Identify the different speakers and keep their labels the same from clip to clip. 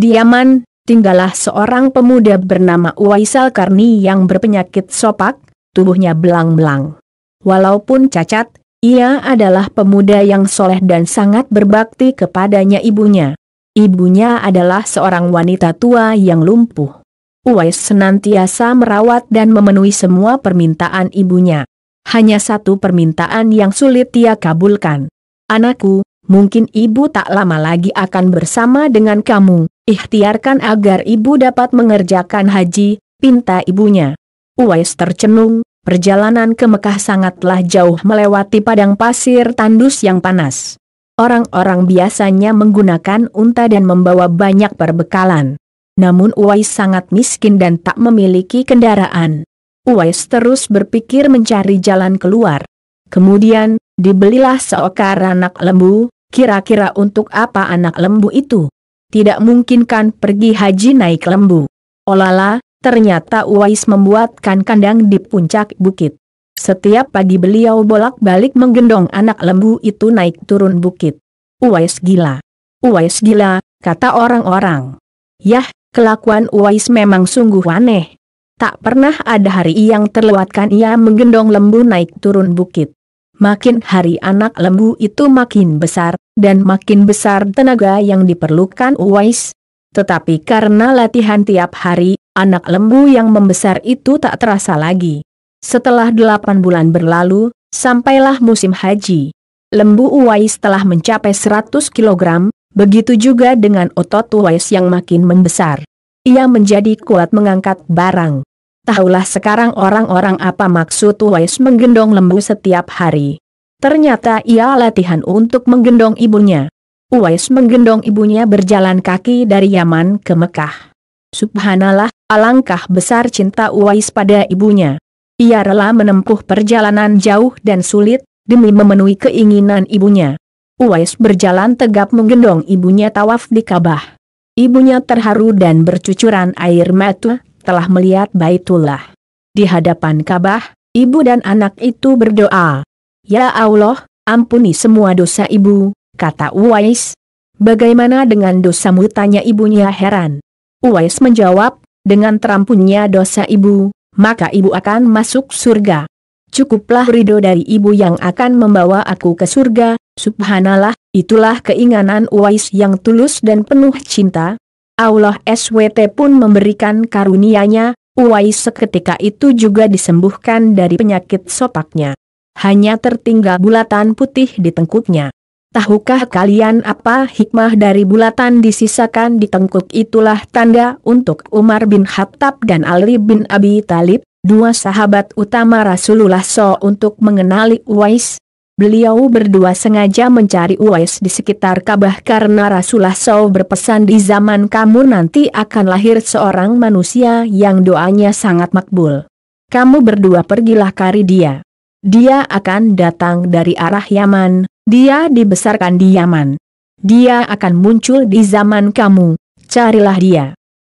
Speaker 1: diaman, tinggallah seorang pemuda bernama Uwaisal Karni yang berpenyakit sopak, tubuhnya belang-belang. Walaupun cacat, ia adalah pemuda yang soleh dan sangat berbakti kepadanya ibunya. Ibunya adalah seorang wanita tua yang lumpuh. Uwais senantiasa merawat dan memenuhi semua permintaan ibunya. Hanya satu permintaan yang sulit ia kabulkan. Anakku, mungkin ibu tak lama lagi akan bersama dengan kamu, Ikhtiarkan agar ibu dapat mengerjakan haji, pinta ibunya. Uwais tercenung, perjalanan ke Mekah sangatlah jauh melewati padang pasir tandus yang panas. Orang-orang biasanya menggunakan unta dan membawa banyak perbekalan. Namun Uwais sangat miskin dan tak memiliki kendaraan. Uwais terus berpikir mencari jalan keluar. Kemudian, dibelilah seokar anak lembu, kira-kira untuk apa anak lembu itu? tidak mungkinkan pergi haji naik lembu. Olala, ternyata Uwais membuatkan kandang di puncak bukit. Setiap pagi beliau bolak-balik menggendong anak lembu itu naik turun bukit. Uwais gila. Uwais gila, kata orang-orang. Yah, kelakuan Uwais memang sungguh aneh. Tak pernah ada hari yang terlewatkan ia menggendong lembu naik turun bukit. Makin hari anak lembu itu makin besar, dan makin besar tenaga yang diperlukan Uwais. Tetapi karena latihan tiap hari, anak lembu yang membesar itu tak terasa lagi. Setelah delapan bulan berlalu, sampailah musim haji. Lembu Uwais telah mencapai 100 kg, begitu juga dengan otot Uwais yang makin membesar. Ia menjadi kuat mengangkat barang. Tahulah sekarang orang-orang apa maksud Wais menggendong lembu setiap hari. Ternyata ia latihan untuk menggendong ibunya. Uwais menggendong ibunya berjalan kaki dari Yaman ke Mekah. Subhanallah, alangkah besar cinta Uwais pada ibunya. Ia rela menempuh perjalanan jauh dan sulit, demi memenuhi keinginan ibunya. Uwais berjalan tegap menggendong ibunya tawaf di Kabah. Ibunya terharu dan bercucuran air mata telah melihat Baitullah. Di hadapan Ka'bah, ibu dan anak itu berdoa. Ya Allah, ampuni semua dosa ibu, kata Uwais. Bagaimana dengan dosamu tanya ibunya heran. Uwais menjawab, dengan terampunnya dosa ibu, maka ibu akan masuk surga. Cukuplah ridho dari ibu yang akan membawa aku ke surga, subhanallah, itulah keinginan Uwais yang tulus dan penuh cinta, Allah SWT pun memberikan karunianya, Uwais seketika itu juga disembuhkan dari penyakit sopaknya. Hanya tertinggal bulatan putih di tengkuknya. Tahukah kalian apa hikmah dari bulatan disisakan di tengkuk itulah tanda untuk Umar bin Khattab dan Ali bin Abi Talib, dua sahabat utama Rasulullah SAW untuk mengenali Uwais, Beliau berdua sengaja mencari Uwais di sekitar Kabah karena Rasulullah SAW berpesan di zaman kamu nanti akan lahir seorang manusia yang doanya sangat makbul. Kamu berdua pergilah cari dia. Dia akan datang dari arah Yaman, dia dibesarkan di Yaman. Dia akan muncul di zaman kamu, carilah dia.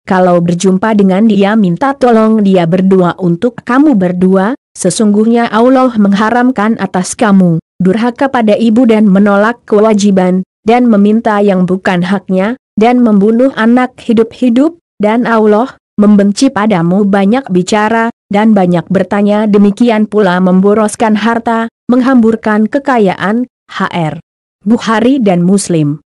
Speaker 1: Kalau berjumpa dengan dia minta tolong dia berdua untuk kamu berdua, sesungguhnya Allah mengharamkan atas kamu, durhaka pada ibu dan menolak kewajiban, dan meminta yang bukan haknya, dan membunuh anak hidup-hidup, dan Allah, membenci padamu banyak bicara, dan banyak bertanya demikian pula memboroskan harta, menghamburkan kekayaan, HR. Bukhari dan Muslim